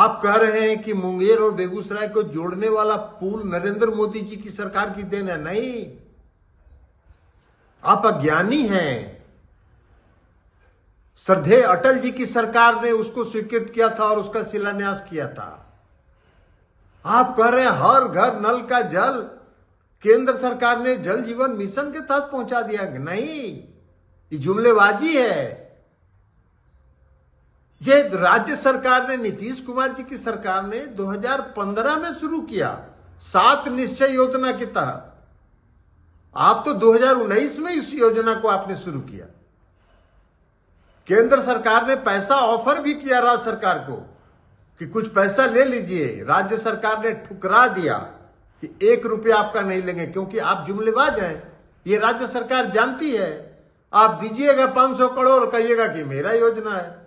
आप कह रहे हैं कि मुंगेर और बेगूसराय को जोड़ने वाला पुल नरेंद्र मोदी जी की सरकार की देन है नहीं आप अज्ञानी हैं श्रद्धे अटल जी की सरकार ने उसको स्वीकृत किया था और उसका शिलान्यास किया था आप कह रहे हैं हर घर नल का जल केंद्र सरकार ने जल जीवन मिशन के तहत पहुंचा दिया नहीं ये जुमलेबाजी है ये राज्य सरकार ने नीतीश कुमार जी की सरकार ने 2015 में शुरू किया सात निश्चय योजना के तहत आप तो 2019 में इस योजना को आपने शुरू किया केंद्र सरकार ने पैसा ऑफर भी किया राज्य सरकार को कि कुछ पैसा ले लीजिए राज्य सरकार ने ठुकरा दिया कि एक रुपया आपका नहीं लेंगे क्योंकि आप जुमलेबाज हैं ये राज्य सरकार जानती है आप दीजिएगा 500 करोड़ कहिएगा कि मेरा योजना है